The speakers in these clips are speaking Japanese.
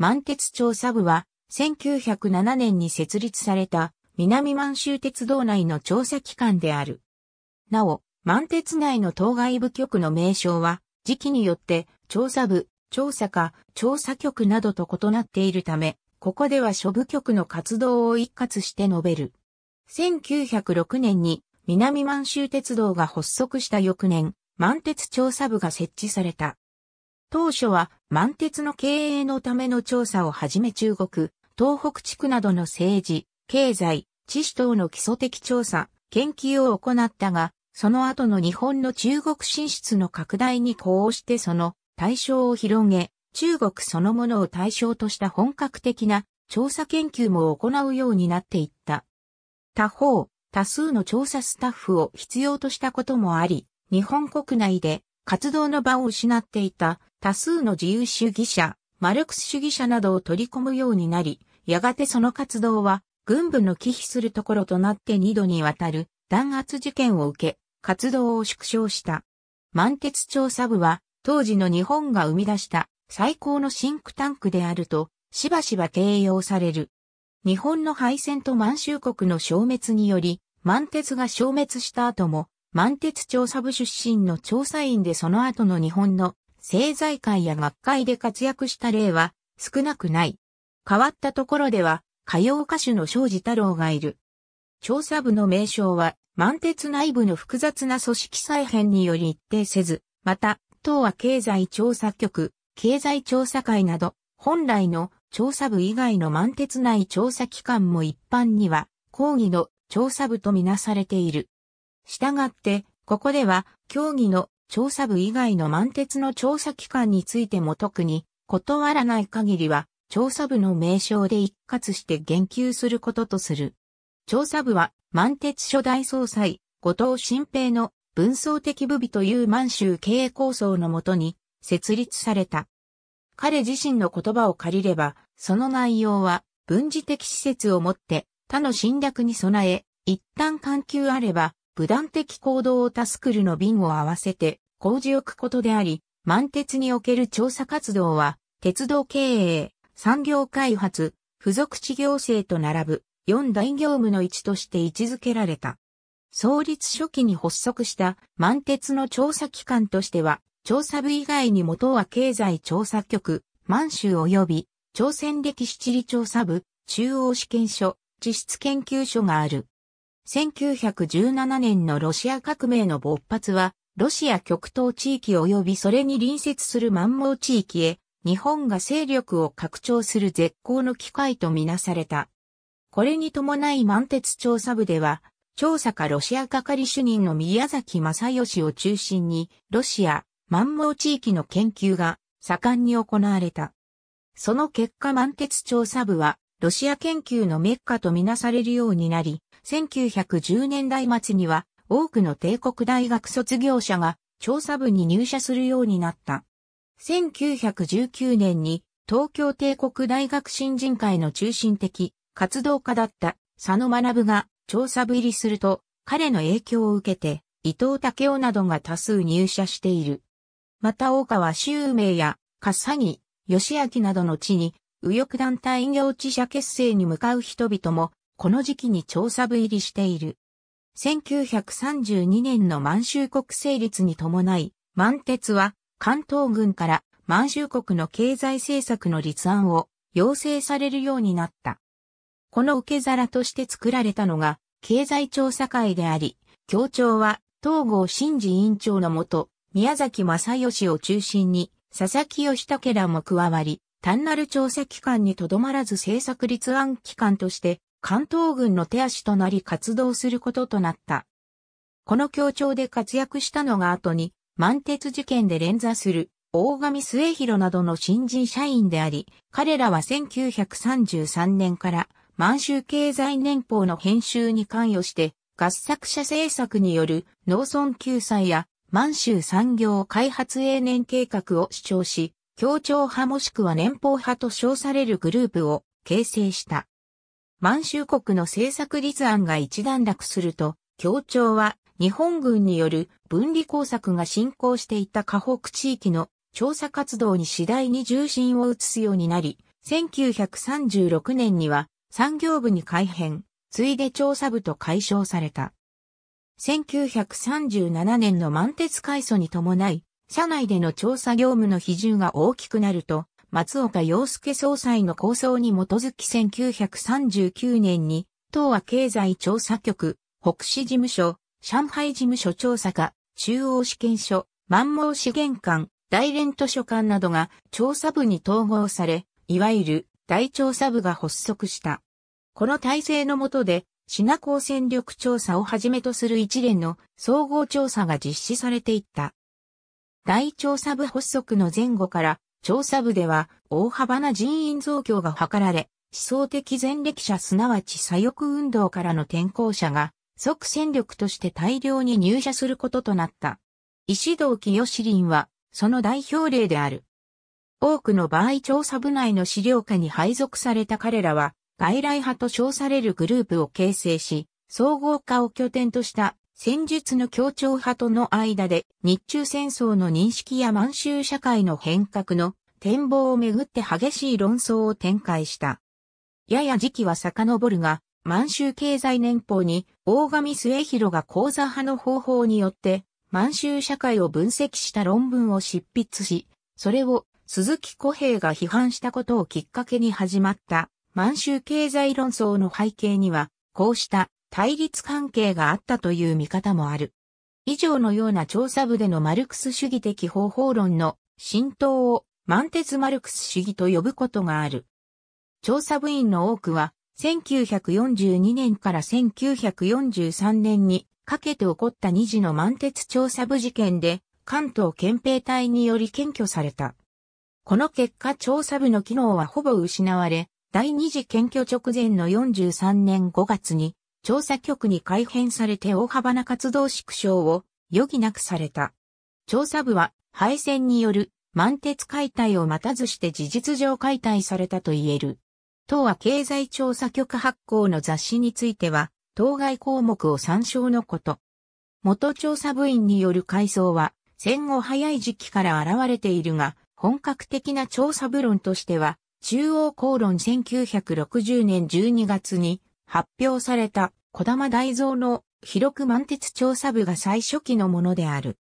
満鉄調査部は、1907年に設立された南満州鉄道内の調査機関である。なお、満鉄内の当該部局の名称は、時期によって調査部、調査課、調査局などと異なっているため、ここでは諸部局の活動を一括して述べる。1906年に南満州鉄道が発足した翌年、満鉄調査部が設置された。当初は満鉄の経営のための調査をはじめ中国、東北地区などの政治、経済、知識等の基礎的調査、研究を行ったが、その後の日本の中国進出の拡大に呼応してその対象を広げ、中国そのものを対象とした本格的な調査研究も行うようになっていった。他方、多数の調査スタッフを必要としたこともあり、日本国内で活動の場を失っていた多数の自由主義者、マルクス主義者などを取り込むようになり、やがてその活動は軍部の忌避するところとなって二度にわたる弾圧事件を受け、活動を縮小した。満鉄調査部は当時の日本が生み出した最高のシンクタンクであると、しばしば形容される。日本の敗戦と満州国の消滅により、満鉄が消滅した後も、満鉄調査部出身の調査員でその後の日本の政財界や学会で活躍した例は少なくない。変わったところでは、歌謡歌手の庄司太郎がいる。調査部の名称は、満鉄内部の複雑な組織再編により一定せず、また、党は経済調査局、経済調査会など、本来の調査部以外の満鉄内調査機関も一般には、講義の調査部とみなされている。したがって、ここでは、協議の調査部以外の満鉄の調査機関についても特に断らない限りは、調査部の名称で一括して言及することとする。調査部は、満鉄初代総裁、後藤新平の文装的部備という満州経営構想のもとに設立された。彼自身の言葉を借りれば、その内容は軍事的施設をもって他の侵略に備え、一旦緩急あれば、武断的行動をタスクルの瓶を合わせて、事を置くことであり、満鉄における調査活動は、鉄道経営、産業開発、付属地行政と並ぶ四大業務の一として位置づけられた。創立初期に発足した満鉄の調査機関としては、調査部以外に元は経済調査局、満州及び朝鮮歴史地理調査部、中央試験所、地質研究所がある。1917年のロシア革命の勃発は、ロシア極東地域及びそれに隣接する満蒙地域へ、日本が勢力を拡張する絶好の機会とみなされた。これに伴い満鉄調査部では、調査家ロシア係主任の宮崎正義を中心に、ロシア、満蒙地域の研究が盛んに行われた。その結果満鉄調査部は、ロシア研究のメッカとみなされるようになり、1910年代末には多くの帝国大学卒業者が調査部に入社するようになった。1919年に東京帝国大学新人会の中心的活動家だった佐野学が調査部入りすると彼の影響を受けて伊藤武雄などが多数入社している。また大川修明や笠木、義明などの地に右翼団体業地者結成に向かう人々もこの時期に調査部入りしている。1932年の満州国成立に伴い、満鉄は関東軍から満州国の経済政策の立案を要請されるようになった。この受け皿として作られたのが経済調査会であり、協調は東郷新次委員長のもと、宮崎正義を中心に佐々木義武らも加わり、単なる調査機関にとどまらず政策立案機関として関東軍の手足となり活動することとなった。この協調で活躍したのが後に、満鉄事件で連座する、大上末広などの新人社員であり、彼らは1933年から満州経済年報の編集に関与して、合作者政策による農村救済や満州産業開発永年計画を主張し、協調派もしくは年報派と称されるグループを形成した。満州国の政策立案が一段落すると、協調は日本軍による分離工作が進行していた河北地域の調査活動に次第に重心を移すようになり、1936年には産業部に改編、ついで調査部と解消された。1937年の満鉄改祖に伴い、社内での調査業務の比重が大きくなると、松岡洋介総裁の構想に基づき1939年に、東亜経済調査局、北市事務所、上海事務所調査課、中央試験所、万毛資源館、大連図書館などが調査部に統合され、いわゆる大調査部が発足した。この体制の下で、品港戦力調査をはじめとする一連の総合調査が実施されていった。大調査部発足の前後から調査部では大幅な人員増強が図られ、思想的前歴者すなわち左翼運動からの転校者が即戦力として大量に入社することとなった。石堂清林はその代表例である。多くの場合調査部内の資料課に配属された彼らは外来派と称されるグループを形成し、総合化を拠点とした戦術の協調派との間で日中戦争の認識や満州社会の変革の展望をめぐって激しい論争を展開した。やや時期は遡るが、満州経済年報に大上末広が講座派の方法によって満州社会を分析した論文を執筆し、それを鈴木小平が批判したことをきっかけに始まった満州経済論争の背景には、こうした対立関係があったという見方もある。以上のような調査部でのマルクス主義的方法論の浸透をマンテズ・マルクス主義と呼ぶことがある。調査部員の多くは1942年から1943年にかけて起こった2次の満鉄調査部事件で関東憲兵隊により検挙された。この結果調査部の機能はほぼ失われ、第二次検挙直前の43年5月に調査局に改編されて大幅な活動縮小を余儀なくされた。調査部は敗戦による満鉄解体を待たずして事実上解体されたと言える。党は経済調査局発行の雑誌については、当該項目を参照のこと。元調査部員による改装は、戦後早い時期から現れているが、本格的な調査部論としては、中央公論1960年12月に発表された小玉大蔵の広く満鉄調査部が最初期のものである。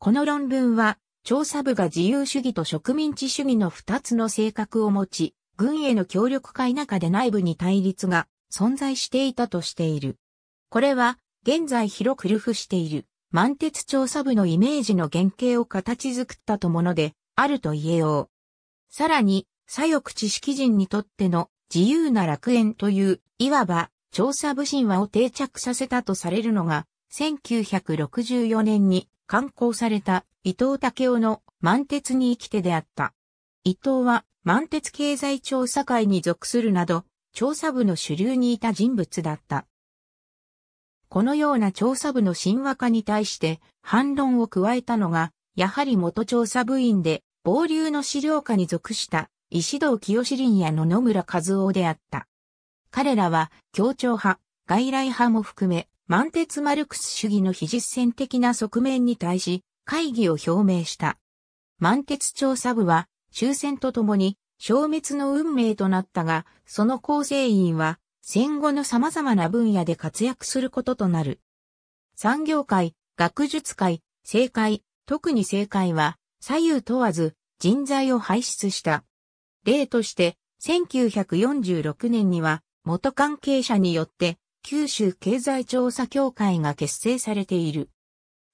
この論文は、調査部が自由主義と植民地主義の二つの性格を持ち、軍への協力か否かで内部に対立が存在していたとしている。これは、現在広く流布している、満鉄調査部のイメージの原型を形作ったともので、あると言えよう。さらに、左翼知識人にとっての自由な楽園という、いわば、調査部神話を定着させたとされるのが、1964年に刊行された伊藤武雄の満鉄に生きてであった。伊藤は満鉄経済調査会に属するなど、調査部の主流にいた人物だった。このような調査部の神話化に対して反論を加えたのが、やはり元調査部員で、暴流の資料化に属した石堂清林や野々村和夫であった。彼らは、協調派、外来派も含め、満鉄マルクス主義の非実践的な側面に対し、会議を表明した。満鉄調査部は、終戦とともに、消滅の運命となったが、その構成員は、戦後の様々な分野で活躍することとなる。産業界、学術界、政界、特に政界は、左右問わず人材を輩出した。例として、1946年には、元関係者によって、九州経済調査協会が結成されている。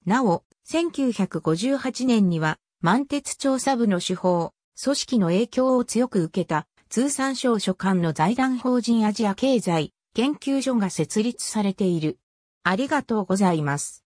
なお、1958年には、満鉄調査部の手法、組織の影響を強く受けた、通産省所管の財団法人アジア経済研究所が設立されている。ありがとうございます。